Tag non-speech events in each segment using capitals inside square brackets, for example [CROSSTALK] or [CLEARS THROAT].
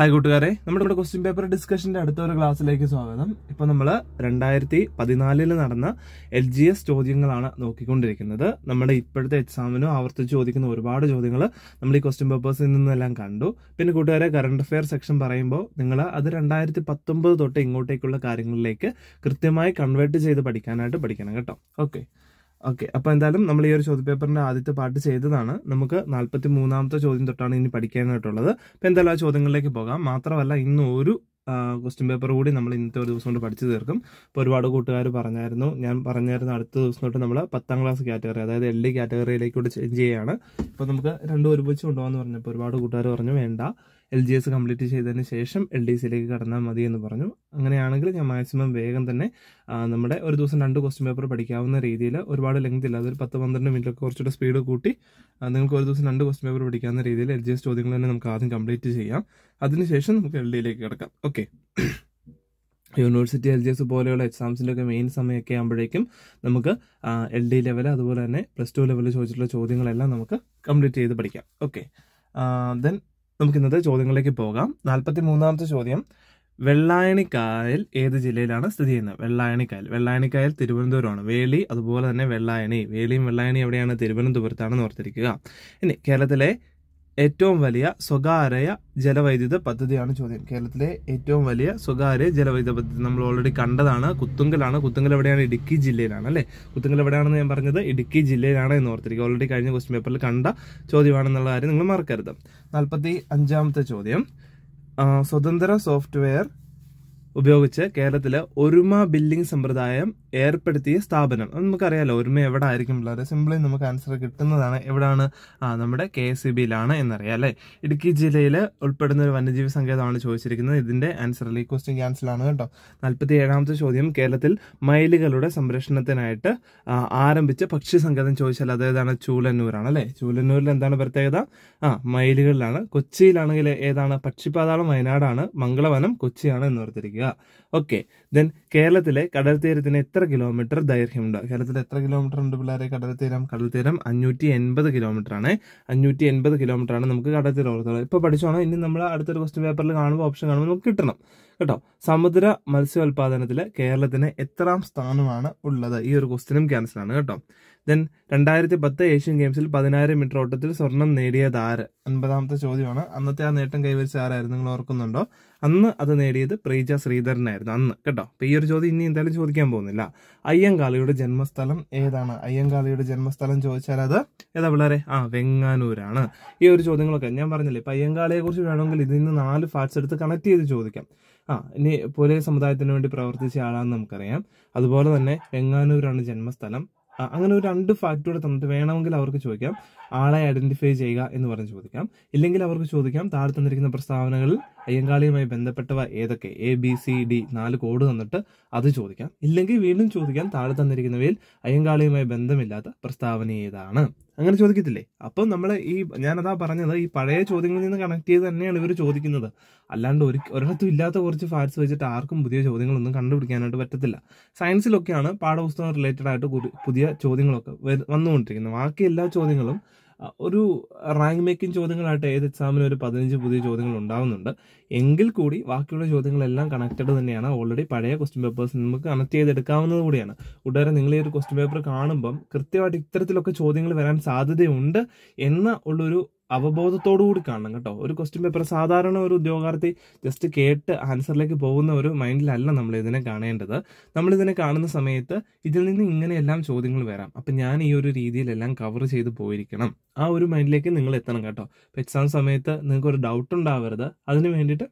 hi കൂട്ടുകാരെ നമ്മുടെ ഇവിടെ ക്വസ്റ്റ്യൻ പേപ്പർ ഡിസ്കഷന്റെ അടുത്ത ഒരു ക്ലാസ്സിലേക്ക് സ്വാഗതം ഇപ്പൊ നമ്മൾ രണ്ടായിരത്തി പതിനാലിൽ നടന്ന എൽ ജി എസ് ചോദ്യങ്ങളാണ് നോക്കിക്കൊണ്ടിരിക്കുന്നത് നമ്മുടെ ഇപ്പോഴത്തെ എക്സാമിനും ആവർത്തിച്ച് ചോദിക്കുന്ന ഒരുപാട് ചോദ്യങ്ങൾ നമ്മൾ ഈ ക്വസ്റ്റ്യൻ പേപ്പേഴ്സിൽ നിന്നെല്ലാം കണ്ടു പിന്നെ കൂട്ടുകാരെ കറണ്ട് അഫെയർ സെക്ഷൻ പറയുമ്പോൾ നിങ്ങൾ അത് രണ്ടായിരത്തി പത്തൊമ്പത് തൊട്ട് ഇങ്ങോട്ടേക്കുള്ള കാര്യങ്ങളിലേക്ക് കൃത്യമായി കൺവേർട്ട് ചെയ്ത് പഠിക്കാനായിട്ട് പഠിക്കണം കേട്ടോ ഓക്കെ ഓക്കെ അപ്പോൾ എന്തായാലും നമ്മൾ ഈ ഒരു ചോദ്യപേപ്പറിൻ്റെ ആദ്യത്തെ പാർട്ട് ചെയ്തതാണ് നമുക്ക് നാൽപ്പത്തി മൂന്നാമത്തെ ചോദ്യം തൊട്ടാണ് ഇനി പഠിക്കാനായിട്ടുള്ളത് അപ്പോൾ എന്തായാലും ആ ചോദ്യങ്ങളിലേക്ക് പോകാം മാത്രമല്ല ഇന്ന് ഒരു ക്വസ്റ്റ്യൻ പേപ്പർ കൂടി നമ്മൾ ഇന്നത്തെ ഒരു ദിവസം കൊണ്ട് പഠിച്ചു തീർക്കും അപ്പോൾ ഒരുപാട് കൂട്ടുകാർ പറഞ്ഞായിരുന്നു ഞാൻ പറഞ്ഞായിരുന്നു അടുത്ത ദിവസം തൊട്ട് നമ്മൾ പത്താം ക്ലാസ് കാറ്റഗറി അതായത് എൽ ഡി കാറ്റഗറിയിലേക്ക് കൂടി ചേഞ്ച് ചെയ്യുകയാണ് അപ്പോൾ നമുക്ക് രണ്ടും ഒരുമിച്ച് കൊണ്ടുപോകാമെന്ന് പറഞ്ഞപ്പോൾ ഒരുപാട് കൂട്ടുകാർ പറഞ്ഞു വേണ്ട എൽ ജി എസ് കംപ്ലീറ്റ് ചെയ്തതിന് ശേഷം എൽ ഡി സിയിലേക്ക് കടന്നാൽ മതി എന്ന് പറഞ്ഞു അങ്ങനെയാണെങ്കിൽ ഞാൻ മാക്സിമം വേഗം തന്നെ നമ്മുടെ ഒരു ദിവസം രണ്ട് ക്വസ്റ്റ്യൻ പേപ്പർ പഠിക്കാവുന്ന രീതിയിൽ ഒരുപാട് ലെങ്ത് ഇല്ല അതൊരു പത്ത് പന്ത്രണ്ട് മിനിറ്റൊക്കെ കുറച്ചുകൂടെ സ്പീഡ് കൂട്ടി നിങ്ങൾക്ക് ഒരു ദിവസം രണ്ട് ക്വസ്റ്റ്യൻ പേപ്പർ പഠിക്കാവുന്ന രീതിയിൽ എൽ ജി എസ് ചോദ്യങ്ങൾ തന്നെ നമുക്ക് ആദ്യം കംപ്ലീറ്റ് ചെയ്യാം അതിനുശേഷം നമുക്ക് എൽ ഡിയിലേക്ക് കിടക്കാം okay university L G S പോലെയുള്ള എക്സാംസിൻ്റെ ഒക്കെ മെയിൻ സമയമൊക്കെ ആകുമ്പോഴേക്കും നമുക്ക് എൽ ഡി ലെവൽ അതുപോലെ തന്നെ പ്ലസ് ടു ലെവലിൽ ചോദിച്ചിട്ടുള്ള ചോദ്യങ്ങളെല്ലാം നമുക്ക് കംപ്ലീറ്റ് ചെയ്ത് പഠിക്കാം ഓക്കെ ദെൻ നമുക്ക് ഇന്നത്തെ ചോദ്യങ്ങളിലേക്ക് പോകാം നാൽപ്പത്തി മൂന്നാമത്തെ ചോദ്യം വെള്ളായണിക്കായൽ ഏത് ജില്ലയിലാണ് സ്ഥിതി ചെയ്യുന്നത് വെള്ളായണിക്കായൽ വെള്ളായണിക്കായൽ തിരുവനന്തപുരമാണ് വേളി അതുപോലെ തന്നെ വെള്ളായണി വേളിയും വെള്ളായണി എവിടെയാണ് തിരുവനന്തപുരത്താണ് ഓർത്തിരിക്കുക ഇനി കേരളത്തിലെ ഏറ്റവും വലിയ സ്വകാര്യ ജലവൈദ്യുത പദ്ധതിയാണ് ചോദ്യം കേരളത്തിലെ ഏറ്റവും വലിയ സ്വകാര്യ ജലവൈദ്യുത പദ്ധതി നമ്മൾ ഓൾറെഡി കണ്ടതാണ് കുത്തുങ്കലാണ് കുത്തുങ്കൽ എവിടെയാണ് ഇടുക്കി ജില്ലയിലാണ് അല്ലേ കുത്തുങ്കൽ എവിടെയാണെന്ന് ഞാൻ പറഞ്ഞത് ഇടുക്കി ജില്ലയിലാണ് എന്ന് ഓർത്തിരിക്കുക ഓൾറെഡി കഴിഞ്ഞ ക്വസ്റ്റ്യൻ പേപ്പറിൽ കണ്ട ചോദ്യമാണെന്നുള്ള കാര്യം നിങ്ങൾ മറക്കരുത് നാൽപ്പത്തി അഞ്ചാമത്തെ ചോദ്യം സ്വതന്ത്ര സോഫ്റ്റ്വെയർ ഉപയോഗിച്ച് കേരളത്തിൽ ഒരുമ ബില്ലിംഗ് സമ്പ്രദായം ഏർപ്പെടുത്തിയ സ്ഥാപനം നമുക്കറിയാലോ ഒരുമ എവിടെ ആയിരിക്കും പിള്ളേരെ സിമ്പിളി നമുക്ക് ആൻസർ കിട്ടുന്നതാണ് എവിടെയാണ് ആ നമ്മുടെ കെ എസ് സി ബിയിലാണ് എന്നറിയാം അല്ലേ ഇടുക്കി ജില്ലയിൽ ഉൾപ്പെടുന്ന ഒരു വന്യജീവി സങ്കേതമാണ് ചോദിച്ചിരിക്കുന്നത് ഇതിൻ്റെ ആൻസർ ഈ ക്വസ്റ്റ്യൻ ക്യാൻസലാണ് കേട്ടോ നാൽപ്പത്തി ഏഴാമത്തെ ചോദ്യം കേരളത്തിൽ മയിലുകളുടെ സംരക്ഷണത്തിനായിട്ട് ആരംഭിച്ച പക്ഷി സങ്കേതം ചോദിച്ചാൽ അതേതാണ് ചൂലന്നൂരാണ് അല്ലേ ചൂലന്നൂരിൽ എന്താണ് പ്രത്യേകത ആ മയിലുകളിലാണ് കൊച്ചിയിലാണെങ്കിൽ ഏതാണ് പക്ഷിപാതാളം വയനാടാണ് മംഗളവനം കൊച്ചിയാണ് എന്ന് ഓർത്തിരിക്കുക okay then കേരളത്തിലെ കടൽ തീരത്തിന് എത്ര കിലോമീറ്റർ ദൈർഘ്യമുണ്ട് കേരളത്തിൽ എത്ര കിലോമീറ്റർ ഉണ്ട് പിള്ളേരെ കടൽ തീരം കടൽ തീരം അഞ്ഞൂറ്റി എൺപത് കിലോമീറ്റർ ആണ് അഞ്ഞൂറ്റി എൺപത് കിലോമീറ്റർ ആണ് നമുക്ക് കടൽ തീരം ഉള്ളത് ഇപ്പോൾ പഠിച്ചോണം ഇനി നമ്മൾ അടുത്തൊരു ക്വസ്റ്റ്യൻ പേപ്പറിൽ കാണുമ്പോൾ ഓപ്ഷൻ കാണുമ്പോൾ നമുക്ക് കിട്ടണം കേട്ടോ സമുദ്ര മത്സ്യോൽപാദനത്തിൽ കേരളത്തിന് എത്രാം സ്ഥാനമാണ് ഉള്ളത് ഈ ഒരു ക്വസ്റ്റ്യനും ക്യാൻസൽ ആണ് കേട്ടോ ദെൻ രണ്ടായിരത്തി പത്ത് ഏഷ്യൻ ഗെയിംസിൽ പതിനായിരം മീറ്റർ ഓട്ടത്തിൽ സ്വർണം നേടിയത് ആര് അൻപതാമത്തെ ചോദ്യമാണ് അന്നത്തെ ആ നേട്ടം കൈവരിച്ച ആരായിരുന്നു നിങ്ങൾ ഓർക്കുന്നുണ്ടോ അന്ന് അത് നേടിയത് പ്രീജ ശ്രീധരനായിരുന്നു അന്ന് കേട്ടോ അപ്പൊ ഈ ഒരു ചോദ്യം ഇനി എന്തായാലും ചോദിക്കാൻ പോകുന്നില്ല അയ്യങ്കാളിയുടെ ജന്മസ്ഥലം ഏതാണ് അയ്യങ്കാളിയുടെ ജന്മസ്ഥലം ചോദിച്ചാൽ അത് ഏതാ പിള്ളേരെ ആ വെങ്ങാനൂരാണ് ഈ ഒരു ചോദ്യങ്ങളൊക്കെ ഞാൻ പറഞ്ഞില്ലേ ഇപ്പം അയ്യങ്കാളിയെ കുറിച്ച് വേണമെങ്കിൽ ഇതിൽ നിന്ന് നാല് ഫാക്ട്സ് എടുത്ത് കണക്ട് ചെയ്ത് ചോദിക്കാം ആ ഇനി പോലെ സമുദായത്തിന് വേണ്ടി പ്രവർത്തിച്ച ആളാണെന്ന് നമുക്കറിയാം അതുപോലെ തന്നെ വെങ്ങാനൂരാണ് ജന്മസ്ഥലം അങ്ങനെ ഒരു രണ്ട് ഫാക്ട് കൂടെ തന്നിട്ട് വേണമെങ്കിൽ അവർക്ക് ചോദിക്കാം ആളെ ഐഡന്റിഫൈ ചെയ്യുക എന്ന് പറഞ്ഞ് ചോദിക്കാം ഇല്ലെങ്കിൽ അവർക്ക് ചോദിക്കാം താഴെ തന്നിരിക്കുന്ന പ്രസ്താവനകളിൽ അയ്യങ്കാളിയുമായി ബന്ധപ്പെട്ടവ ഏതൊക്കെ എ ബി സി ഡി നാല് കോഡ് തന്നിട്ട് അത് ചോദിക്കാം ഇല്ലെങ്കിൽ വീണ്ടും ചോദിക്കാം താഴെ തന്നിരിക്കുന്നവയിൽ അയ്യങ്കാളിയുമായി ബന്ധമില്ലാത്ത പ്രസ്താവന ഏതാണ് അങ്ങനെ ചോദിക്കത്തില്ലേ അപ്പം നമ്മൾ ഈ ഞാനതാ പറഞ്ഞത് ഈ പഴയ ചോദ്യങ്ങളിൽ നിന്ന് കണക്ട് ചെയ്ത് തന്നെയാണ് ഇവർ ചോദിക്കുന്നത് അല്ലാണ്ട് ഒരു ഒരിടത്തും ഇല്ലാത്ത കുറച്ച് ഫാക്ട്സ് വെച്ചിട്ട് ആർക്കും പുതിയ ചോദ്യങ്ങളൊന്നും കണ്ടുപിടിക്കാനായിട്ട് പറ്റത്തില്ല സയൻസിലൊക്കെയാണ് പാഠപുസ്തകം റിലേറ്റഡ് ആയിട്ട് പുതിയ ചോദ്യങ്ങളൊക്കെ വന്നുകൊണ്ടിരിക്കുന്നത് ബാക്കി എല്ലാ ചോദ്യങ്ങളും ഒരു റാങ്ക് മേക്കിംഗ് ചോദ്യങ്ങളായിട്ട് ഏത് എക്സാമിനും ഒരു പതിനഞ്ച് പുതിയ ചോദ്യങ്ങൾ ഉണ്ടാകുന്നുണ്ട് എങ്കിൽ കൂടി ബാക്കിയുള്ള ചോദ്യങ്ങളെല്ലാം കണക്റ്റഡ് തന്നെയാണ് ഓൾറെഡി പഴയ ക്വസ്റ്റ്യൻ പേപ്പേഴ്സ് നമുക്ക് കണക്ട് ചെയ്തെടുക്കാവുന്നത് കൂടിയാണ് കൂട്ടുകാരെ നിങ്ങൾ ഈ ഒരു ക്വസ്റ്റ്യൻ പേപ്പർ കാണുമ്പം കൃത്യമായിട്ട് ഇത്തരത്തിലൊക്കെ ചോദ്യങ്ങൾ വരാൻ സാധ്യതയുണ്ട് എന്ന ഉള്ളൊരു കൂടി കാണണം കേട്ടോ ഒരു ക്വസ്റ്റ്യൻ പേപ്പർ സാധാരണ ഒരു ഉദ്യോഗാർത്ഥി ജസ്റ്റ് കേട്ട് ആൻസറിലേക്ക് പോകുന്ന ഒരു മൈൻഡിലല്ല നമ്മൾ ഇതിനെ കാണേണ്ടത് നമ്മൾ ഇതിനെ കാണുന്ന സമയത്ത് ഇതിൽ നിന്ന് ഇങ്ങനെയെല്ലാം ചോദ്യങ്ങൾ വരാം അപ്പം ഞാൻ ഈ ഒരു രീതിയിലെല്ലാം കവർ ചെയ്ത് പോയിരിക്കണം ആ ഒരു മൈൻഡിലേക്ക് നിങ്ങൾ എത്തണം കേട്ടോ എക്സാം സമയത്ത് നിങ്ങൾക്ക് ഒരു ഡൗട്ട് ഉണ്ടാവരുത് അതിന് വേണ്ടിയിട്ട്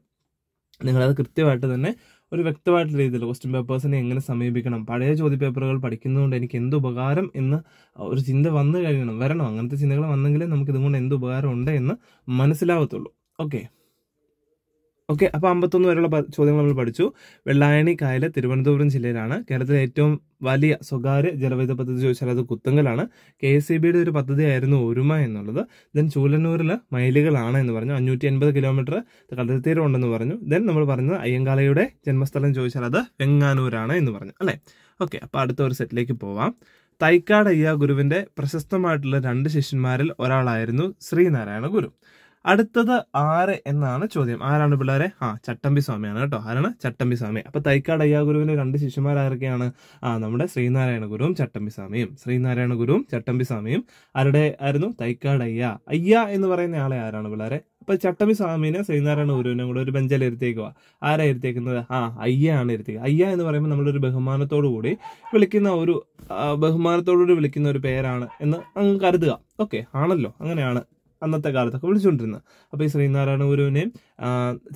നിങ്ങളത് കൃത്യമായിട്ട് തന്നെ ഒരു വ്യക്തമായിട്ടുള്ള രീതിയിൽ ക്വസ്റ്റ്യൻ പേപ്പേഴ്സിനെ എങ്ങനെ സമീപിക്കണം പഴയ ചോദ്യപേപ്പറുകൾ പഠിക്കുന്നതുകൊണ്ട് എനിക്ക് എന്ത് ഉപകാരം എന്ന് ഒരു ചിന്ത വന്നു കഴിയണം വരണം അങ്ങനത്തെ ചിന്തകൾ വന്നെങ്കിലേ നമുക്ക് ഇതുകൊണ്ട് എന്ത് ഉപകാരം ഉണ്ട് എന്ന് മനസ്സിലാവത്തുള്ളൂ ഓക്കെ ഓക്കെ അപ്പോൾ അമ്പത്തൊന്ന് വരെയുള്ള ചോദ്യങ്ങൾ നമ്മൾ പഠിച്ചു വെള്ളായണി കായൽ തിരുവനന്തപുരം ജില്ലയിലാണ് കേരളത്തിലെ ഏറ്റവും വലിയ സ്വകാര്യ ജലവൈദ്യുത പദ്ധതി ചോദിച്ചാൽ അത് കുത്തങ്കലാണ് കെ എസ് സി ബിയുടെ ഒരു പദ്ധതിയായിരുന്നു ഒരുമ എന്നുള്ളത് ദെൻ ചൂലന്നൂരിൽ മൈലുകളാണ് എന്ന് പറഞ്ഞു അഞ്ഞൂറ്റി എൺപത് കിലോമീറ്റർ കടൽത്തീരം ഉണ്ടെന്ന് പറഞ്ഞു ദെൻ നമ്മൾ പറഞ്ഞത് അയ്യങ്കാളയുടെ ജന്മസ്ഥലം ചോദിച്ചാൽ അത് വെങ്ങാനൂരാണ് എന്ന് പറഞ്ഞു അല്ലേ ഓക്കെ അപ്പോൾ അടുത്ത ഒരു സെറ്റിലേക്ക് പോവാം തൈക്കാട് അയ്യ ഗുരുവിൻ്റെ പ്രശസ്തമായിട്ടുള്ള രണ്ട് ശിഷ്യന്മാരിൽ ഒരാളായിരുന്നു ശ്രീനാരായണ ഗുരു അടുത്തത് ആര് എന്നാണ് ചോദ്യം ആരാണ് പിള്ളേരെ ആ ചട്ടമ്പി സ്വാമിയാണ് കേട്ടോ ആരാണ് ചട്ടമ്പി സ്വാമി അപ്പൊ തൈക്കാട് ഗുരുവിന്റെ രണ്ട് ആരൊക്കെയാണ് ആ നമ്മുടെ ശ്രീനാരായണ ഗുരുവും ചട്ടമ്പി സ്വാമിയും ശ്രീനാരായണ ഗുരുവും ചട്ടമ്പി സ്വാമിയും ആരുടെ ആയിരുന്നു തൈക്കാട് അയ്യ അയ്യ എന്ന് പറയുന്ന ആളെ ആരാണ് പിള്ളേരെ അപ്പൊ ചട്ടമ്പി സ്വാമിനെ ശ്രീനാരായണ ഗുരുവിനെ കൂടെ ഒരു ബെഞ്ചിൽ ഇരുത്തേക്കുക ആരാ ഇരുത്തേക്കുന്നത് ആ അയ്യ ആണ് ഇരുത്തേക്കുക അയ്യ എന്ന് പറയുമ്പോൾ നമ്മളൊരു ബഹുമാനത്തോടു കൂടി വിളിക്കുന്ന ഒരു ബഹുമാനത്തോടു കൂടി വിളിക്കുന്ന ഒരു പേരാണ് എന്ന് അങ്ങ് കരുതുക ഓക്കെ ആണല്ലോ അങ്ങനെയാണ് അന്നത്തെ കാലത്തൊക്കെ വിളിച്ചുകൊണ്ടിരുന്നത് അപ്പോൾ ഈ ശ്രീനാരായണ ഗുരുവിനെ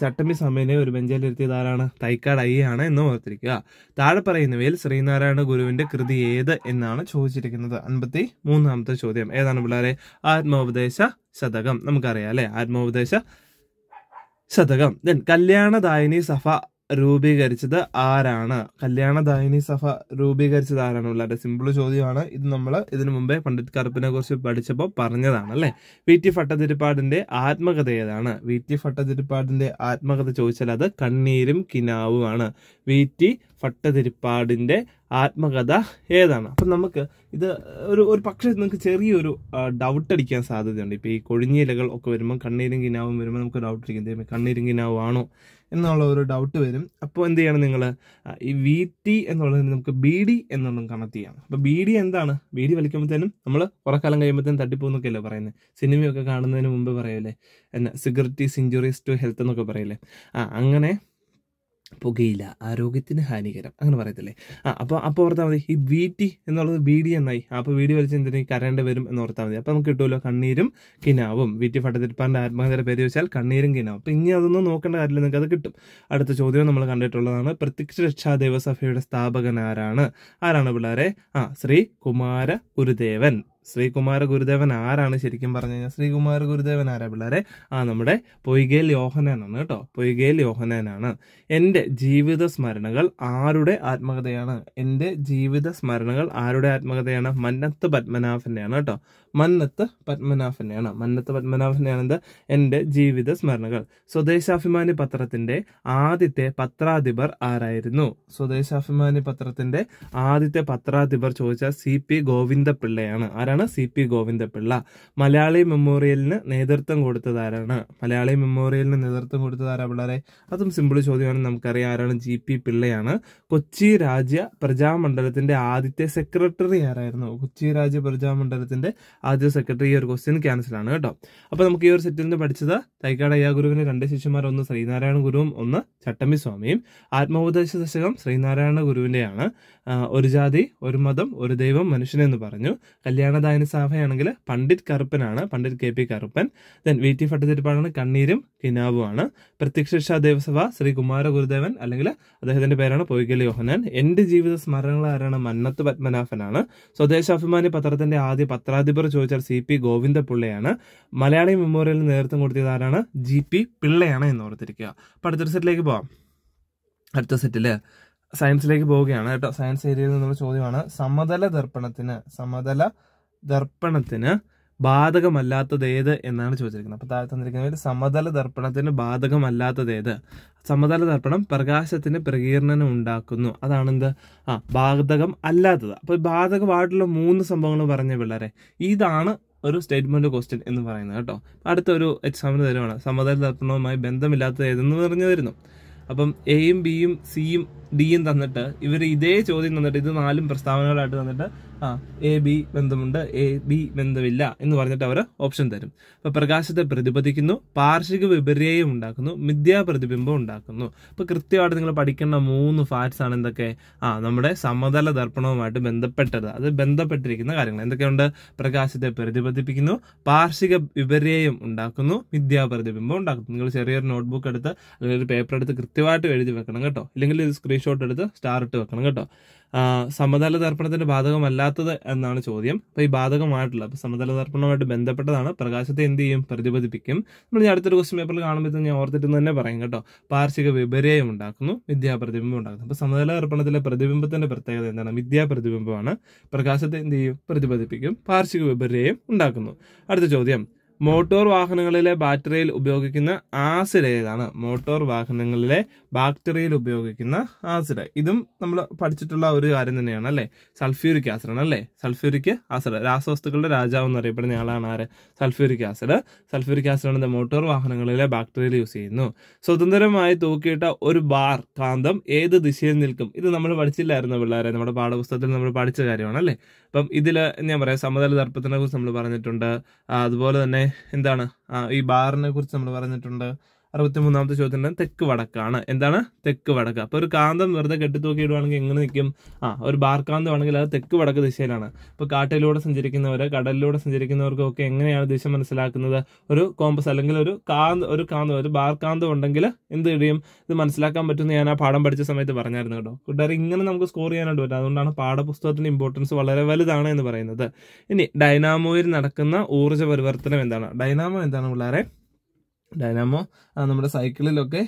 ചട്ടമ്പി സമയനെ ഒരു ബെഞ്ചിലിരുത്തിയത് തൈക്കാട് അയ്യാണ് എന്ന് ഓർത്തിരിക്കുക താഴെ പറയുന്നവയിൽ ശ്രീനാരായണ ഗുരുവിന്റെ കൃതി ഏത് എന്നാണ് ചോദിച്ചിരിക്കുന്നത് അൻപത്തി മൂന്നാമത്തെ ചോദ്യം ഏതാണ് പിള്ളേരെ ആത്മോപദേശ ശതകം നമുക്കറിയാം അല്ലേ ആത്മോപദേശ ശതകം ദെൻ കല്യാണദായിനി സഭ രൂപീകരിച്ചത് ആരാണ് കല്യാണ കല്യാണദായിനി സഭ രൂപീകരിച്ചത് ആരാണ് വളരെ സിമ്പിൾ ചോദ്യമാണ് ഇത് നമ്മൾ ഇതിനു മുമ്പേ പണ്ഡിറ്റ് കറുപ്പിനെ കുറിച്ച് പഠിച്ചപ്പോൾ പറഞ്ഞതാണ് അല്ലേ വി ടി ഭട്ടതിരിപ്പാടിന്റെ ആത്മകഥ ഏതാണ് വി ടി ഭട്ടതിരിപ്പാടിന്റെ ആത്മകഥ ചോദിച്ചാൽ അത് കണ്ണീരും കിനാവുമാണ് വി ടി ഭട്ടതിരിപ്പാടിന്റെ ആത്മകഥ ഏതാണ് അപ്പം നമുക്ക് ഇത് ഒരു ഒരു പക്ഷേ നമുക്ക് ചെറിയൊരു ഡൗട്ട് അടിക്കാൻ സാധ്യതയുണ്ട് ഇപ്പോൾ ഈ ഇലകൾ ഒക്കെ വരുമ്പോൾ കണ്ണീരും കിനാവും വരുമ്പോൾ നമുക്ക് ഡൗട്ട് അടിക്കും ദൈവം കണ്ണീരും ആണോ എന്നുള്ള ഒരു ഡൗട്ട് വരും അപ്പോൾ എന്ത് ചെയ്യണം നിങ്ങൾ ഈ വി ടി എന്നുള്ളതിന് നമുക്ക് ബി ഡി എന്നൊന്നും കണക്ട് ചെയ്യാം അപ്പോൾ ബി ഡി എന്താണ് ബി ഡി വലിക്കുമ്പോഴത്തേനും നമ്മൾ കുറേ കാലം കഴിയുമ്പോഴത്തേനും തട്ടിപ്പോന്നൊക്കെയല്ലേ പറയുന്നത് സിനിമയൊക്കെ കാണുന്നതിന് മുമ്പ് പറയല്ലേ എന്നാ സിഗരറ്റ് ഇഞ്ചുറീസ് ടു ഹെൽത്ത് എന്നൊക്കെ പറയില്ലേ ആ അങ്ങനെ പുകയില ആരോഗ്യത്തിന് ഹാനികരം അങ്ങനെ പറയത്തില്ലേ ആ അപ്പോൾ അപ്പോൾ ഓർത്താൽ മതി ഈ വീറ്റി എന്നുള്ളത് ബീഡി എന്നായി അപ്പോൾ വീടി വലിച്ച് എന്തിനേക്ക് കരണ്ട് വരും എന്ന് ഓർത്താൽ മതി അപ്പോൾ നമുക്ക് കിട്ടുമല്ലോ കണ്ണീരും കിനാവും വീറ്റി ഭട്ടതിരിപ്പാൻ്റെ ആത്മഹത്യയുടെ പേര് വെച്ചാൽ കണ്ണീരും കിനാവും അപ്പോൾ ഇനി അതൊന്നും നോക്കേണ്ട കാര്യമില്ല നിങ്ങൾക്ക് അത് കിട്ടും അടുത്ത ചോദ്യം നമ്മൾ കണ്ടിട്ടുള്ളതാണ് പ്രത്യക്ഷ രക്ഷാ ദേവസഭയുടെ സ്ഥാപകൻ ആരാണ് ആരാണ് പിള്ളേരെ ആ ശ്രീ കുമാര ഗുരുദേവൻ ശ്രീകുമാര ഗുരുദേവൻ ആരാണ് ശരിക്കും പറഞ്ഞു കഴിഞ്ഞാൽ ശ്രീകുമാര ഗുരുദേവൻ ആരാ പിള്ളേരെ ആ നമ്മുടെ പൊയ്കേൽ യോഹനാനാണ് കേട്ടോ പൊയ്കേൽ യോഹനാനാണ് എൻ്റെ ജീവിത സ്മരണകൾ ആരുടെ ആത്മകഥയാണ് എൻ്റെ ജീവിത സ്മരണകൾ ആരുടെ ആത്മകഥയാണ് മന്നത്ത് പത്മനാഭൻ്റെയാണ് കേട്ടോ മന്നത്ത് പത്മനാഭനെയാണ് മന്നത്ത് പത്മനാഭനെയാണ് എന്ത് എൻ്റെ ജീവിത സ്മരണകൾ സ്വദേശാഭിമാനി പത്രത്തിൻ്റെ ആദ്യത്തെ പത്രാധിപർ ആരായിരുന്നു സ്വദേശാഭിമാനി പത്രത്തിൻ്റെ ആദ്യത്തെ പത്രാധിപർ ചോദിച്ചാൽ സി പി ഗോവിന്ദപിള്ളയാണ് ആരാണ് സി പി ഗോവിന്ദപിള്ള മലയാളി മെമ്മോറിയലിന് നേതൃത്വം കൊടുത്തത് ആരാണ് മലയാളി മെമ്മോറിയലിന് നേതൃത്വം കൊടുത്തത് ആരാ പിള്ളേരെ അതും സിമ്പിൾ ചോദ്യമാണ് നമുക്കറിയാം ആരാണ് ജി പി പിള്ളയാണ് കൊച്ചി രാജ്യ പ്രജാമണ്ഡലത്തിൻ്റെ ആദ്യത്തെ സെക്രട്ടറി ആരായിരുന്നു കൊച്ചി രാജ്യ പ്രജാമണ്ഡലത്തിൻ്റെ ആദ്യ സെക്രട്ടറി ഈ ഒരു ക്വസ്റ്റ്യൻ ക്യാൻസൽ ആണ് കേട്ടോ അപ്പോൾ നമുക്ക് ഈ ഒരു സെറ്റിൽ നിന്ന് പഠിച്ചത് തൈക്കാട് അയ്യാ ഗുരുവിന് രണ്ട് ശിഷ്യന്മാർ ഒന്ന് ശ്രീനാരായണ ഗുരുവും ഒന്ന് ചട്ടമ്പി സ്വാമിയും ആത്മോപദേശ ദശകം ശ്രീനാരായണ ഗുരുവിന്റെയാണ് ഒരു ജാതി ഒരു മതം ഒരു ദൈവം മനുഷ്യനെന്ന് പറഞ്ഞു കല്യാണദായന സഭയാണെങ്കിൽ പണ്ഡിറ്റ് കറുപ്പനാണ് Pandit K P Karuppan then V T ഭട്ടതിരിപ്പാടാണ് കണ്ണീരും കിനാവുമാണ് പ്രത്യക്ഷ ദേവസഭ ശ്രീ കുമാര ഗുരുദേവൻ അല്ലെങ്കിൽ അദ്ദേഹത്തിന്റെ പേരാണ് പൊയ്കലി യോഹനാൻ എന്റെ ജീവിത സ്മരണകൾ ആരാണ് മന്നത്ത് പത്മനാഭനാണ് സ്വദേശാഭിമാനി പത്രത്തിന്റെ ആദ്യ പത്രാധിപർ ചോദിച്ചാൽ സി പി ഗോവിന്ദപിള്ളയാണ് മലയാളി മെമ്മോറിയൽ നേതൃത്വം കൊടുത്തിയത് ആരാണ് ജി പി പിള്ളയാണ് എന്ന് ഓർത്തിരിക്കുക അപ്പം അടുത്തൊരു സെറ്റിലേക്ക് പോവാം അടുത്ത സെറ്റിൽ സയൻസിലേക്ക് പോവുകയാണ് കേട്ടോ സയൻസ് ഏരിയയിൽ നിന്നുള്ള ചോദ്യമാണ് സമതല ദർപ്പണത്തിന് സമതല ദർപ്പണത്തിന് ബാധകമല്ലാത്തത് ഏത് എന്നാണ് ചോദിച്ചിരിക്കുന്നത് അപ്പോൾ താഴെ തന്നിരിക്കുന്നതിൽ സമതല ദർപ്പണത്തിന് ബാധകമല്ലാത്തത് ഏത് സമതല ദർപ്പണം പ്രകാശത്തിന് പ്രകീർണനം ഉണ്ടാക്കുന്നു അതാണ് എന്ത് ആ ബാധകം അല്ലാത്തത് അപ്പോൾ ബാധകമായിട്ടുള്ള മൂന്ന് സംഭവങ്ങൾ പറഞ്ഞ പിള്ളേരെ ഇതാണ് ഒരു സ്റ്റേറ്റ്മെന്റ് ക്വസ്റ്റ്യൻ എന്ന് പറയുന്നത് കേട്ടോ അടുത്തൊരു എക്സാമിന് തരുവാണ് സമതല ദർപ്പണവുമായി ബന്ധമില്ലാത്തത് ഏതെന്ന് പറഞ്ഞു തരുന്നു അപ്പം എയും ബിയും സിയും ഡിയും തന്നിട്ട് ഇവർ ഇതേ ചോദ്യം തന്നിട്ട് ഇത് നാലും പ്രസ്താവനകളായിട്ട് തന്നിട്ട് ആ എ ബി ബന്ധമുണ്ട് എ ബി ബന്ധമില്ല എന്ന് പറഞ്ഞിട്ട് അവർ ഓപ്ഷൻ തരും അപ്പോൾ പ്രകാശത്തെ പ്രതിപദിക്കുന്നു പാർശ്വിക വിപര്യയം ഉണ്ടാക്കുന്നു മിഥ്യാപ്രതിബിംബം ഉണ്ടാക്കുന്നു അപ്പോൾ കൃത്യമായിട്ട് നിങ്ങൾ പഠിക്കേണ്ട മൂന്ന് ഫാക്ട്സ് ആണ് എന്തൊക്കെ ആ നമ്മുടെ സമതല ദർപ്പണവുമായിട്ട് ബന്ധപ്പെട്ടത് അത് ബന്ധപ്പെട്ടിരിക്കുന്ന കാര്യങ്ങൾ എന്തൊക്കെയുണ്ട് പ്രകാശത്തെ പ്രതിപദിപ്പിക്കുന്നു പാർശ്വിക വിപര്യയം ഉണ്ടാക്കുന്നു മിഥ്യാപ്രതിബിംബം ഉണ്ടാക്കുന്നു നിങ്ങൾ ചെറിയൊരു നോട്ട്ബുക്ക് എടുത്ത് അല്ലെങ്കിൽ ഒരു പേപ്പർ എടുത്ത് കൃത്യമായിട്ട് എഴുതി വെക്കണം കേട്ടോ അല്ലെങ്കിൽ സ്ക്രീൻ സ്ക്രീൻഷോട്ട് എടുത്ത് സ്റ്റാർ ഇട്ട് വെക്കണം കേട്ടോ സമതല ദർപ്പണത്തിന്റെ ബാധകമല്ലാത്തത് എന്നാണ് ചോദ്യം അപ്പോൾ ഈ ബാധകമായിട്ടുള്ള അപ്പൊ സമതല ദർപ്പണവുമായിട്ട് ബന്ധപ്പെട്ടതാണ് പ്രകാശത്തെ എന്ത് ചെയ്യും പ്രതിപദിപ്പിക്കും നമ്മൾ ഞാൻ അടുത്തൊരു ക്വസ്റ്റ്യൻ പേപ്പറിൽ കാണുമ്പോൾ ഞാൻ ഓർത്തിട്ടെന്ന് തന്നെ പറയും കേട്ടോ പാർശ്വിക വിപര്യം ഉണ്ടാക്കുന്നു മിഥ്യാപ്രതിബിംബം ഉണ്ടാക്കുന്നു അപ്പോൾ സമതല ദർപ്പണത്തിലെ പ്രതിബിംബത്തിന്റെ പ്രത്യേകത എന്താണ് പ്രതിബിംബമാണ് പ്രകാശത്തെ എന്ത് ചെയ്യും പ്രതിപദിപ്പിക്കും പാർശ്വിക വിപര്യം ഉണ്ടാക്കുന്നു അടുത്ത ചോദ്യം മോട്ടോർ വാഹനങ്ങളിലെ ബാറ്ററിയിൽ ഉപയോഗിക്കുന്ന ആസിഡ് ഏതാണ് മോട്ടോർ വാഹനങ്ങളിലെ ബാക്ടീരിയയിൽ ഉപയോഗിക്കുന്ന ആസിഡ് ഇതും നമ്മൾ പഠിച്ചിട്ടുള്ള ഒരു കാര്യം തന്നെയാണ് അല്ലേ സൾഫ്യൂരിക് ആസിഡ് ആണ് അല്ലേ സൾഫ്യൂരിക് ആസിഡ് രാസവസ്തുക്കളുടെ രാജാവ് എന്ന് അറിയപ്പെടുന്ന ആളാണ് ആര് സൾഫ്യൂരിക് ആസിഡ് സൾഫ്യൂരിക് ആസിഡ് ആണ് മോട്ടോർ വാഹനങ്ങളിലെ ബാക്ടീരിയയിൽ യൂസ് ചെയ്യുന്നു സ്വതന്ത്രമായി തൂക്കിയിട്ട ഒരു ബാർ കാന്തം ഏത് ദിശയിൽ നിൽക്കും ഇത് നമ്മൾ പഠിച്ചില്ലായിരുന്നു പിള്ളേരെ നമ്മുടെ പാഠപുസ്തകത്തിൽ നമ്മൾ പഠിച്ച കാര്യമാണ് അല്ലേ അപ്പം ഇതിൽ ഞാൻ പറയാം സമതല ദർപ്പത്തിനെ കുറിച്ച് നമ്മൾ പറഞ്ഞിട്ടുണ്ട് അതുപോലെ തന്നെ എന്താണ് ഈ ബാറിനെ കുറിച്ച് നമ്മൾ പറഞ്ഞിട്ടുണ്ട് അറുപത്തി മൂന്നാമത്തെ ചോദ്യത്തിൻ്റെ തെക്ക് വടക്കാണ് എന്താണ് തെക്ക് വടക്ക് അപ്പോൾ ഒരു കാന്തം വെറുതെ കെട്ടിത്തൂക്കി ഇടുവാണെങ്കിൽ എങ്ങനെ നിൽക്കും ആ ഒരു ബാർ ആണെങ്കിൽ അത് തെക്ക് വടക്ക് ദിശയിലാണ് അപ്പോൾ കാട്ടിലൂടെ സഞ്ചരിക്കുന്നവർ കടലിലൂടെ സഞ്ചരിക്കുന്നവർക്കൊക്കെ എങ്ങനെയാണ് ദിശ മനസ്സിലാക്കുന്നത് ഒരു കോമ്പസ് അല്ലെങ്കിൽ ഒരു കാന്ത ഒരു കാന്തം ഒരു ബാർ കാന്തം ഉണ്ടെങ്കിൽ എന്ത് കഴിയും ഇത് മനസ്സിലാക്കാൻ പറ്റുമെന്ന് ഞാൻ ആ പാഠം പഠിച്ച സമയത്ത് പറഞ്ഞായിരുന്നു കേട്ടോ കൂട്ടുകാർ ഇങ്ങനെ നമുക്ക് സ്കോർ ചെയ്യാനായിട്ട് പറ്റും അതുകൊണ്ടാണ് പാഠപുസ്തകത്തിൻ്റെ ഇമ്പോർട്ടൻസ് വളരെ വലുതാണ് എന്ന് പറയുന്നത് ഇനി ഡൈനാമോയിൽ നടക്കുന്ന ഊർജ്ജ പരിവർത്തനം എന്താണ് ഡൈനാമോ എന്താണ് പിള്ളേരെ ഡൈനാമോ നമ്മുടെ സൈക്കിളിലൊക്കെ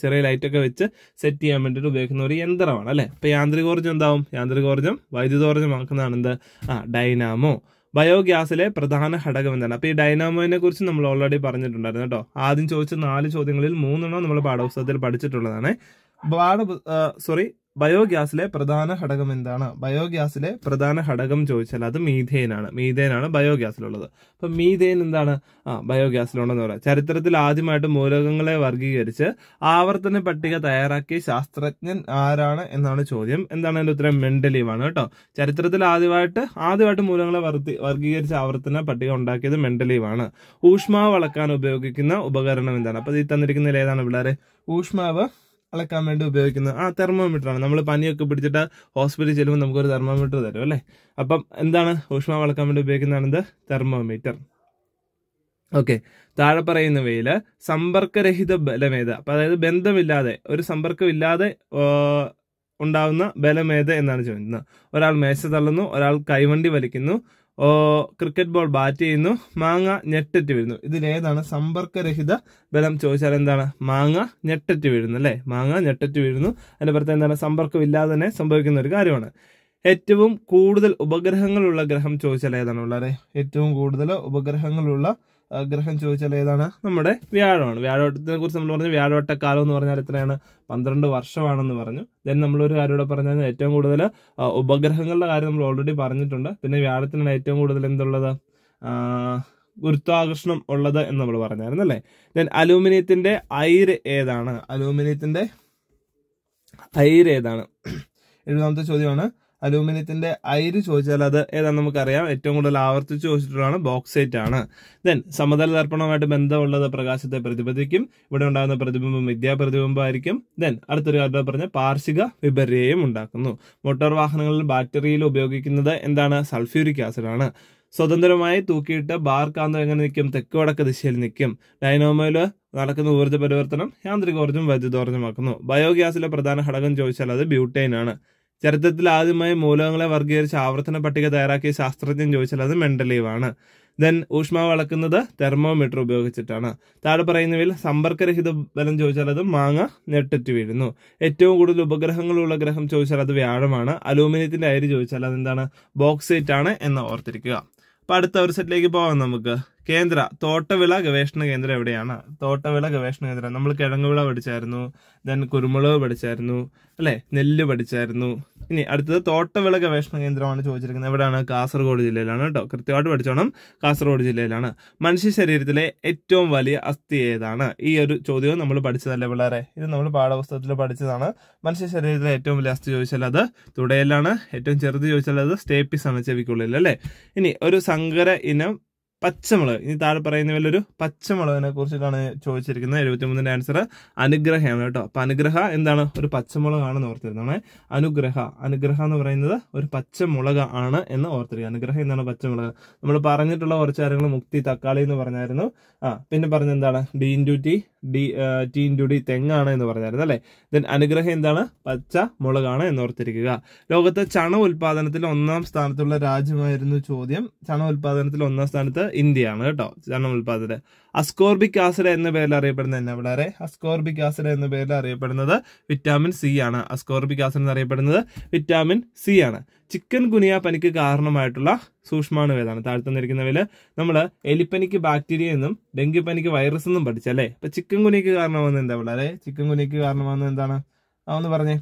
ചെറിയ ലൈറ്റൊക്കെ വെച്ച് സെറ്റ് ചെയ്യാൻ വേണ്ടിയിട്ട് ഉപയോഗിക്കുന്ന ഒരു യന്ത്രമാണ് അല്ലേ ഇപ്പം യാന്ത്രികോർജ്ജം എന്താവും യാന്ത്രികോർജ്ജം വൈദ്യുതോർജ്ജമാക്കുന്നതാണ് എന്ത് ആ ഡൈനാമോ ബയോഗ്യാസിലെ പ്രധാന ഘടകം എന്താണ് അപ്പോൾ ഈ ഡൈനാമോയിനെ കുറിച്ച് നമ്മൾ ഓൾറെഡി പറഞ്ഞിട്ടുണ്ടായിരുന്നു കേട്ടോ ആദ്യം ചോദിച്ച നാല് ചോദ്യങ്ങളിൽ മൂന്നെണ്ണം നമ്മൾ പാഠപുസ്തകത്തിൽ പഠിച്ചിട്ടുള്ളതാണ് പാഠപു സോറി ബയോഗ്യാസിലെ പ്രധാന ഘടകം എന്താണ് ബയോഗ്യാസിലെ പ്രധാന ഘടകം ചോദിച്ചാൽ അത് മീഥേനാണ് മീഥേനാണ് ബയോഗ്യാസിലുള്ളത് അപ്പം മീഥേൻ എന്താണ് ആ ബയോഗ്യാസിലുണ്ടെന്ന് പറയാം ചരിത്രത്തിൽ ആദ്യമായിട്ട് മൂലകങ്ങളെ വർഗീകരിച്ച് ആവർത്തന പട്ടിക തയ്യാറാക്കിയ ശാസ്ത്രജ്ഞൻ ആരാണ് എന്നാണ് ചോദ്യം എന്താണ് അതിൻ്റെ ഉത്തരം മെൻഡലീവാണ് കേട്ടോ ചരിത്രത്തിൽ ആദ്യമായിട്ട് ആദ്യമായിട്ട് മൂലകങ്ങളെ വർഗീകരിച്ച് ആവർത്തന പട്ടിക ഉണ്ടാക്കിയത് മെൻഡലീവാണ് ഊഷ്മാവ് അളക്കാൻ ഉപയോഗിക്കുന്ന ഉപകരണം എന്താണ് അപ്പോൾ ഈ തന്നിരിക്കുന്നതിൽ ഏതാണ് പിള്ളേരെ ഊഷ്മാവ് അളക്കാൻ വേണ്ടി ഉപയോഗിക്കുന്നത് ആ തെർമോമീറ്ററാണ് നമ്മൾ പനിയൊക്കെ പിടിച്ചിട്ട് ഹോസ്പിറ്റലിൽ ചെല്ലുമ്പോൾ നമുക്കൊരു തെർമോമീറ്റർ തരും അല്ലേ അപ്പം എന്താണ് ഊഷ്മാവ് അളക്കാൻ വേണ്ടി ഉപയോഗിക്കുന്നതാണ് തെർമോമീറ്റർ ഓക്കെ താഴെ പറയുന്നവയിൽ സമ്പർക്കരഹിത ബലമേത അപ്പം അതായത് ബന്ധമില്ലാതെ ഒരു സമ്പർക്കമില്ലാതെ ഉണ്ടാവുന്ന ബലമേത എന്നാണ് ചോദിക്കുന്നത് ഒരാൾ മേശ തള്ളുന്നു ഒരാൾ കൈവണ്ടി വലിക്കുന്നു ക്രിക്കറ്റ് ബോൾ ബാറ്റ് ചെയ്യുന്നു മാങ്ങ ഞെട്ടറ്റ് വീഴുന്നു ഇതിലേതാണ് സമ്പർക്കരഹിത ബലം ചോദിച്ചാൽ എന്താണ് മാങ്ങ ഞെട്ടറ്റ് വീഴുന്നു അല്ലേ മാങ്ങ ഞെട്ടറ്റ് വീഴുന്നു അതിൻ്റെ പുറത്ത് എന്താണ് സമ്പർക്കമില്ലാതെ തന്നെ സംഭവിക്കുന്ന ഒരു കാര്യമാണ് ഏറ്റവും കൂടുതൽ ഉപഗ്രഹങ്ങളുള്ള ഗ്രഹം ചോദിച്ചാൽ ഏതാണ് ഉള്ളത് ഏറ്റവും കൂടുതൽ ഉപഗ്രഹങ്ങളുള്ള ഗ്രഹം ചോദിച്ചാൽ ഏതാണ് നമ്മുടെ വ്യാഴമാണ് വ്യാഴവട്ടത്തിനെ കുറിച്ച് നമ്മൾ പറഞ്ഞു കാലം എന്ന് പറഞ്ഞാൽ എത്രയാണ് പന്ത്രണ്ട് വർഷമാണെന്ന് പറഞ്ഞു ദെൻ നമ്മളൊരു കാര്യം ഇവിടെ പറഞ്ഞു ഏറ്റവും കൂടുതൽ ഉപഗ്രഹങ്ങളുടെ കാര്യം നമ്മൾ ഓൾറെഡി പറഞ്ഞിട്ടുണ്ട് പിന്നെ വ്യാഴത്തിനാണ് ഏറ്റവും കൂടുതൽ എന്തുള്ളത് ഗുരുത്വാകർഷണം ഉള്ളത് എന്ന് നമ്മൾ പറഞ്ഞായിരുന്നു അല്ലേ ദെൻ അലൂമിനിയത്തിന്റെ അയിര് ഏതാണ് അലൂമിനിയത്തിന്റെ അയിര് ഏതാണ് [CLEARS THROAT] എഴുപതാമത്തെ ചോദ്യമാണ് അലൂമിനിയത്തിന്റെ അയിര് ചോദിച്ചാൽ അത് ഏതാണെന്ന് നമുക്കറിയാം ഏറ്റവും കൂടുതൽ ആവർത്തിച്ച് ചോദിച്ചിട്ടുള്ളതാണ് ബോക്സൈറ്റ് ആണ് ദെൻ സമതല ദർപ്പണവുമായിട്ട് ബന്ധമുള്ളത് പ്രകാശത്തെ പ്രതിബന്ധിക്കും ഇവിടെ ഉണ്ടാകുന്ന പ്രതിബിംബം വിദ്യാപ്രതിബിംബമായിരിക്കും ദെൻ അടുത്തൊരു കാര്യം പറഞ്ഞ പാർശ്വിക വിപര്യയും ഉണ്ടാക്കുന്നു മോട്ടോർ വാഹനങ്ങളിൽ ബാറ്ററിയിൽ ഉപയോഗിക്കുന്നത് എന്താണ് സൾഫ്യൂരിക് ആസിഡ് ആണ് സ്വതന്ത്രമായി തൂക്കിയിട്ട് ബാർ കാന്തം എങ്ങനെ നിൽക്കും തെക്ക് വടക്ക് ദിശയിൽ നിൽക്കും ഡൈനോമോയിൽ നടക്കുന്ന ഊർജ്ജ പരിവർത്തനം യാന്ത്രികോർജ്ജം വൈദ്യുതോർജ്ജമാക്കുന്നു ബയോഗ്യാസിലെ പ്രധാന ഘടകം ചോദിച്ചാൽ അത് ബ്യൂട്ടൈൻ ആണ് ചരിത്രത്തിൽ ആദ്യമായി മൂലകങ്ങളെ വർഗീകരിച്ച് ആവർത്തന പട്ടിക തയ്യാറാക്കിയ ശാസ്ത്രജ്ഞൻ ചോദിച്ചാൽ അത് മെൻഡലീവാണ് ദെൻ ഊഷ്മാവ് അളക്കുന്നത് തെർമോമീറ്റർ ഉപയോഗിച്ചിട്ടാണ് താഴെ പറയുന്നവയിൽ സമ്പർക്കരഹിത ബലം ചോദിച്ചാൽ അത് മാങ്ങ ഞെട്ടിട്ട് വീഴുന്നു ഏറ്റവും കൂടുതൽ ഉപഗ്രഹങ്ങളുള്ള ഗ്രഹം ചോദിച്ചാൽ അത് വ്യാഴമാണ് അലൂമിനിയത്തിന്റെ അരി ചോദിച്ചാൽ അതെന്താണ് ബോക്സൈറ്റ് ആണ് എന്ന് ഓർത്തിരിക്കുക അപ്പൊ അടുത്ത ഒരു സെറ്റിലേക്ക് പോവാം നമുക്ക് കേന്ദ്ര തോട്ടവിള ഗവേഷണ കേന്ദ്രം എവിടെയാണ് തോട്ടവിള ഗവേഷണ കേന്ദ്രം നമ്മൾ കിഴങ്ങുവിള പഠിച്ചായിരുന്നു ദെൻ കുരുമുളക് പഠിച്ചായിരുന്നു അല്ലെ നെല്ല് പഠിച്ചായിരുന്നു ഇനി അടുത്തത് തോട്ടവിള ഗവേഷണ കേന്ദ്രമാണ് ചോദിച്ചിരിക്കുന്നത് എവിടെയാണ് കാസർഗോഡ് ജില്ലയിലാണ് കേട്ടോ കൃത്യമായിട്ട് പഠിച്ചോണം കാസർഗോഡ് ജില്ലയിലാണ് മനുഷ്യ ശരീരത്തിലെ ഏറ്റവും വലിയ അസ്ഥി ഏതാണ് ഈ ഒരു ചോദ്യവും നമ്മൾ പഠിച്ചതല്ലേ പിള്ളേരെ ഇത് നമ്മൾ പാഠപുസ്തകത്തിൽ പഠിച്ചതാണ് മനുഷ്യ ശരീരത്തിലെ ഏറ്റവും വലിയ അസ്ഥി ചോദിച്ചാൽ അത് തുടയിലാണ് ഏറ്റവും ചെറുത് ചോദിച്ചാൽ അത് സ്റ്റേപ്പിസ് ആണ് ചെവിക്കുള്ളിൽ അല്ലേ ഇനി ഒരു സങ്കര ഇനം പച്ചമുളക് ഇനി താഴെ പറയുന്ന വലിയൊരു പച്ചമുളകിനെ കുറിച്ചിട്ടാണ് ചോദിച്ചിരിക്കുന്നത് എഴുപത്തിമൂന്നിൻ്റെ ആൻസർ അനുഗ്രഹമാണ് കേട്ടോ അപ്പൊ അനുഗ്രഹ എന്താണ് ഒരു പച്ചമുളകാണെന്ന് ഓർത്തിരുന്നാണ് അനുഗ്രഹ അനുഗ്രഹ എന്ന് പറയുന്നത് ഒരു പച്ചമുളക് ആണ് എന്ന് ഓർത്തിരിക്കുക അനുഗ്രഹം എന്താണ് പച്ചമുളക് നമ്മൾ പറഞ്ഞിട്ടുള്ള കുറച്ച് കാര്യങ്ങൾ മുക്തി തക്കാളി എന്ന് പറഞ്ഞായിരുന്നു ആ പിന്നെ പറഞ്ഞ എന്താണ് D into T D T into D തെങ്ങാണ് എന്ന് പറഞ്ഞായിരുന്നു അല്ലെ ദെൻ അനുഗ്രഹം എന്താണ് പച്ച മുളകാണ് എന്ന് ഓർത്തിരിക്കുക ലോകത്തെ ചണ ഉൽപാദനത്തിൽ ഒന്നാം സ്ഥാനത്തുള്ള രാജ്യമായിരുന്നു ചോദ്യം ചണ ഉൽപാദനത്തിൽ ഒന്നാം സ്ഥാനത്ത് ഇന്ത്യയാണ് കേട്ടോ ചർമ്മ ഉൽപ്പാദത്തിൽ അസ്കോർബിക് ആസിഡ് എന്ന പേരിൽ അറിയപ്പെടുന്നത് എന്നാ പിള്ളേരെ അസ്കോർബിക് ആസിഡ് എന്ന പേരിൽ അറിയപ്പെടുന്നത് വിറ്റാമിൻ സി ആണ് അസ്കോർബിക് ആസിഡ് എന്ന് അറിയപ്പെടുന്നത് വിറ്റാമിൻ സി ആണ് ചിക്കൻ ഗുനിയ പനിക്ക് കാരണമായിട്ടുള്ള സൂക്ഷ്മാണുവേതാണ് താഴ്ത്തു നിന്നിരിക്കുന്നവയിൽ നമ്മൾ എലിപ്പനിക്ക് ബാക്ടീരിയ എന്നും ഡെങ്കിപ്പനിക്ക് വൈറസ് എന്നും പഠിച്ചല്ലേ അപ്പൊ ചിക്കൻ ഗുനിയക്ക് കാരണമാകുന്നത് എന്താ പിള്ളേരെ ചിക്കൻ ഗുനിയക്ക് കാരണമാകുന്നത് എന്താണ് ഒന്ന് പറഞ്ഞേ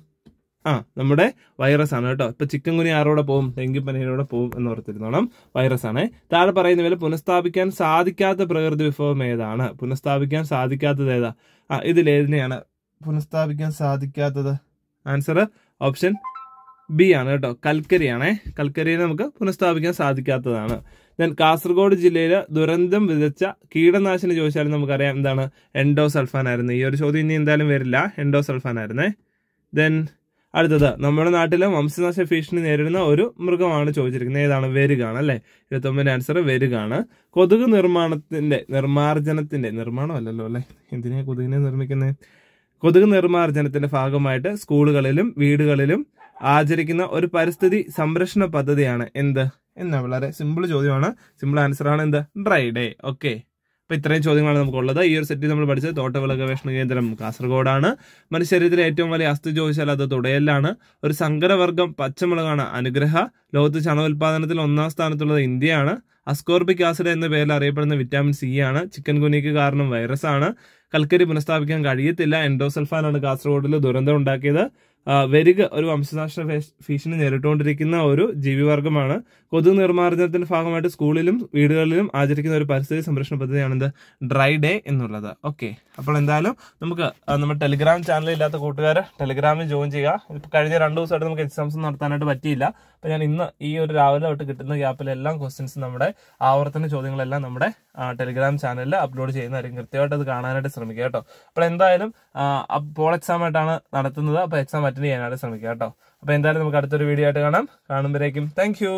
ആ നമ്മുടെ വൈറസ് ആണ് കേട്ടോ ഇപ്പൊ ചിക്കൻ കുനി ആരോടെ പോകും ഡെങ്കിപ്പനയിലൂടെ പോകും എന്ന് ഓർത്തിരുന്നോണം വൈറസ് ആണ് താഴെ പറയുന്ന പോലെ പുനഃസ്ഥാപിക്കാൻ സാധിക്കാത്ത പ്രകൃതി വിഭവം ഏതാണ് പുനഃസ്ഥാപിക്കാൻ സാധിക്കാത്തത് ഏതാ ആ ഇതിലേതിനെയാണ് പുനഃസ്ഥാപിക്കാൻ സാധിക്കാത്തത് ആൻസർ ഓപ്ഷൻ ബി ആണ് കേട്ടോ കൽക്കരിയാണ് കൽക്കരിയെ നമുക്ക് പുനഃസ്ഥാപിക്കാൻ സാധിക്കാത്തതാണ് ദെൻ കാസർഗോഡ് ജില്ലയിലെ ദുരന്തം വിതച്ച കീടനാശിനി ചോദിച്ചാലും നമുക്കറിയാം എന്താണ് എൻഡോസൾഫാൻ ആയിരുന്നു ഈ ഒരു ചോദ്യം ഇനി എന്തായാലും വരില്ല എൻഡോസൾഫാൻ ആയിരുന്നേ ദെൻ അടുത്തത് നമ്മുടെ നാട്ടിലെ വംശനാശ ഭീഷണി നേരിടുന്ന ഒരു മൃഗമാണ് ചോദിച്ചിരിക്കുന്നത് ഏതാണ് വെരുകാണ് അല്ലേ ഇരുപത്തൊമ്പതിൻ്റെ ആൻസർ വരുകയാണ് കൊതുക് നിർമ്മാണത്തിന്റെ നിർമ്മാർജ്ജനത്തിന്റെ നിർമ്മാണമല്ലല്ലോ അല്ലേ എന്തിനാ കൊതുകിനെ നിർമ്മിക്കുന്നത് കൊതുക് നിർമ്മാർജ്ജനത്തിന്റെ ഭാഗമായിട്ട് സ്കൂളുകളിലും വീടുകളിലും ആചരിക്കുന്ന ഒരു പരിസ്ഥിതി സംരക്ഷണ പദ്ധതിയാണ് എന്ത് എന്നാ വളരെ സിമ്പിൾ ചോദ്യമാണ് സിമ്പിൾ ആൻസർ ആണ് എന്ത് ഡ്രൈ ഡേ ഓക്കെ അപ്പൊ ഇത്രയും ചോദ്യങ്ങളാണ് നമുക്കുള്ളത് ഈ ഒരു സെറ്റിൽ നമ്മൾ പഠിച്ചത് തോട്ടവിള ഗവേഷണ കേന്ദ്രം കാസർഗോഡാണ് മനുഷ്യരീതിയിലെ ഏറ്റവും വലിയ അസ്ഥി ചോദിച്ചാൽ അത് തുടയലാണ് ഒരു സങ്കരവർഗം പച്ചമുളകാണ് അനുഗ്രഹ ലോകത്ത് ചണോത്പാദനത്തിൽ ഒന്നാം സ്ഥാനത്തുള്ളത് ഇന്ത്യയാണ് അസ്കോർബിക് ആസിഡ് എന്ന പേരിൽ അറിയപ്പെടുന്ന വിറ്റാമിൻ സി ആണ് ചിക്കൻ കുനിക്ക് കാരണം ആണ് കൽക്കരി പുനഃസ്ഥാപിക്കാൻ കഴിയത്തില്ല എൻഡോസൽഫാനാണ് കാസർഗോഡിൽ ദുരന്തം ഉണ്ടാക്കിയത് വരിക ഒരു വംശനാശ ഭീഷണി നേരിട്ടുകൊണ്ടിരിക്കുന്ന ഒരു വർഗമാണ് കൊതു നിർമ്മാർജ്ജനത്തിന്റെ ഭാഗമായിട്ട് സ്കൂളിലും വീടുകളിലും ആചരിക്കുന്ന ഒരു പരിസ്ഥിതി സംരക്ഷണ പദ്ധതിയാണിത് ഡ്രൈ ഡേ എന്നുള്ളത് ഓക്കെ അപ്പോൾ എന്തായാലും നമുക്ക് നമ്മുടെ ടെലിഗ്രാം ചാനൽ ഇല്ലാത്ത കൂട്ടുകാർ ടെലിഗ്രാമിൽ ജോയിൻ ചെയ്യുക ഇപ്പൊ കഴിഞ്ഞ രണ്ട് ദിവസമായിട്ട് നമുക്ക് എക്സാംസ് നടത്താനായിട്ട് പറ്റിയില്ല അപ്പോൾ ഞാൻ ഇന്ന് ഈ ഒരു രാവിലെ തൊട്ട് കിട്ടുന്ന എല്ലാ ക്വസ്റ്റ്യൻസ് നമ്മുടെ ആവർത്തന ചോദ്യങ്ങളെല്ലാം നമ്മുടെ ടെലിഗ്രാം ചാനലിൽ അപ്ലോഡ് ചെയ്യുന്നതായിരിക്കും കൃത്യമായിട്ട് അത് കാണാനായിട്ട് ശ്രമിക്കുക കേട്ടോ അപ്പോൾ എന്തായാലും പോൾ എക്സാം ആയിട്ടാണ് നടത്തുന്നത് അപ്പോൾ എക്സാം അറ്റൻഡ് ചെയ്യാനായിട്ട് ശ്രമിക്കുക കേട്ടോ അപ്പോൾ എന്തായാലും നമുക്ക് അടുത്തൊരു വീഡിയോ ആയിട്ട് കാണാം കാണുമ്പോഴേക്കും താങ്ക്